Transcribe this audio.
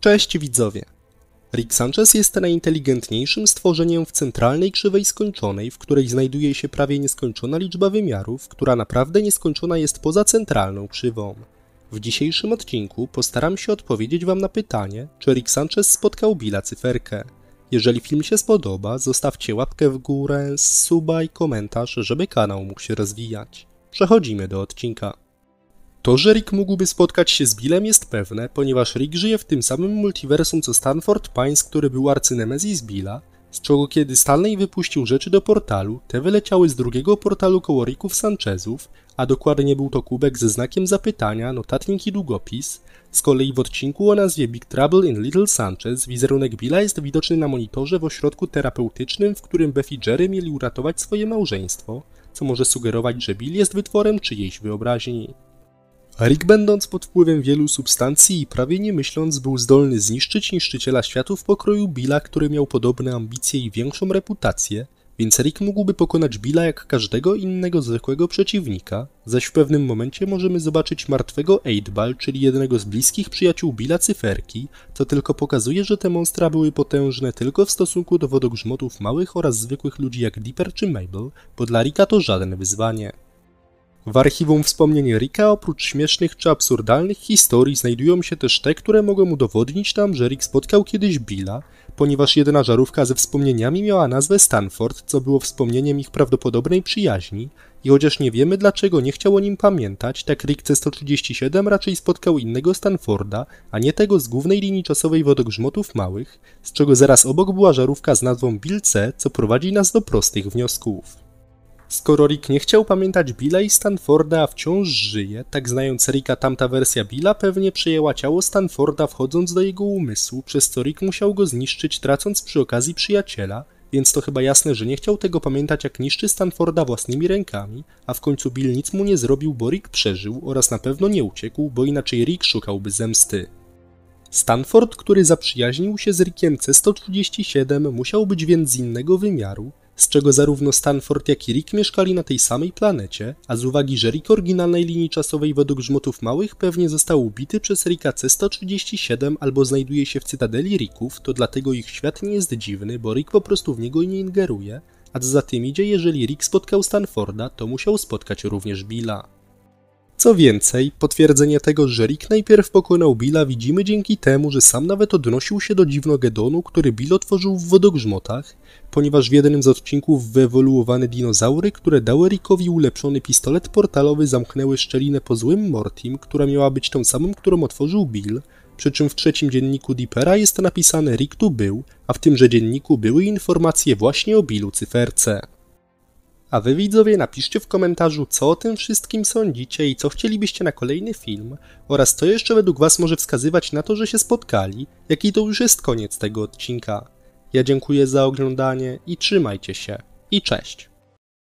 Cześć widzowie! Rick Sanchez jest najinteligentniejszym stworzeniem w centralnej krzywej skończonej, w której znajduje się prawie nieskończona liczba wymiarów, która naprawdę nieskończona jest poza centralną krzywą. W dzisiejszym odcinku postaram się odpowiedzieć Wam na pytanie, czy Rick Sanchez spotkał Billa cyferkę. Jeżeli film się spodoba, zostawcie łapkę w górę, suba i komentarz, żeby kanał mógł się rozwijać. Przechodzimy do odcinka. To, że Rick mógłby spotkać się z Billem jest pewne, ponieważ Rick żyje w tym samym multiversum co Stanford Pines, który był arcynemezis Billa, z czego kiedy Stanley wypuścił rzeczy do portalu, te wyleciały z drugiego portalu koło Ricków Sanchezów, a dokładnie był to kubek ze znakiem zapytania, notatnik i długopis. Z kolei w odcinku o nazwie Big Trouble in Little Sanchez wizerunek Billa jest widoczny na monitorze w ośrodku terapeutycznym, w którym Beth i Jerry mieli uratować swoje małżeństwo, co może sugerować, że Bill jest wytworem czyjejś wyobraźni. Rick będąc pod wpływem wielu substancji i prawie nie myśląc był zdolny zniszczyć niszczyciela światów pokroju Billa, który miał podobne ambicje i większą reputację, więc Rick mógłby pokonać Billa jak każdego innego zwykłego przeciwnika, zaś w pewnym momencie możemy zobaczyć martwego Eightball, czyli jednego z bliskich przyjaciół Billa cyferki, co tylko pokazuje, że te monstra były potężne tylko w stosunku do wodogrzmotów małych oraz zwykłych ludzi jak Dipper czy Mabel, bo dla Ricka to żadne wyzwanie. W archiwum wspomnień Rika oprócz śmiesznych czy absurdalnych historii znajdują się też te, które mogą udowodnić tam, że Rick spotkał kiedyś Billa, ponieważ jedna żarówka ze wspomnieniami miała nazwę Stanford, co było wspomnieniem ich prawdopodobnej przyjaźni i chociaż nie wiemy dlaczego nie chciał o nim pamiętać, tak Rick C-137 raczej spotkał innego Stanforda, a nie tego z głównej linii czasowej wodogrzmotów małych, z czego zaraz obok była żarówka z nazwą Bill C, co prowadzi nas do prostych wniosków. Skoro Rick nie chciał pamiętać Billa i Stanforda, a wciąż żyje, tak znając Ricka tamta wersja Billa pewnie przejęła ciało Stanforda wchodząc do jego umysłu, przez co Rick musiał go zniszczyć tracąc przy okazji przyjaciela, więc to chyba jasne, że nie chciał tego pamiętać jak niszczy Stanforda własnymi rękami, a w końcu Bill nic mu nie zrobił, bo Rick przeżył oraz na pewno nie uciekł, bo inaczej Rick szukałby zemsty. Stanford, który zaprzyjaźnił się z Rickiem C-137, musiał być więc z innego wymiaru, z czego zarówno Stanford, jak i Rick mieszkali na tej samej planecie, a z uwagi, że Rick oryginalnej linii czasowej według grzmotów małych pewnie został ubity przez Ricka C-137 albo znajduje się w cytadeli Ricków, to dlatego ich świat nie jest dziwny, bo Rick po prostu w niego nie ingeruje, a co za tym idzie, jeżeli Rick spotkał Stanforda, to musiał spotkać również Billa. Co więcej, potwierdzenie tego, że Rick najpierw pokonał Billa widzimy dzięki temu, że sam nawet odnosił się do dziwnogedonu, który Bill otworzył w wodogrzmotach, ponieważ w jednym z odcinków wyewoluowane dinozaury, które dały Rickowi ulepszony pistolet portalowy zamknęły szczelinę po złym Mortim, która miała być tą samą, którą otworzył Bill, przy czym w trzecim dzienniku Deepera jest napisane Rick tu był, a w tymże dzienniku były informacje właśnie o Billu Cyferce. A wy widzowie napiszcie w komentarzu, co o tym wszystkim sądzicie i co chcielibyście na kolejny film, oraz co jeszcze według was może wskazywać na to, że się spotkali, jaki to już jest koniec tego odcinka. Ja dziękuję za oglądanie i trzymajcie się. I cześć!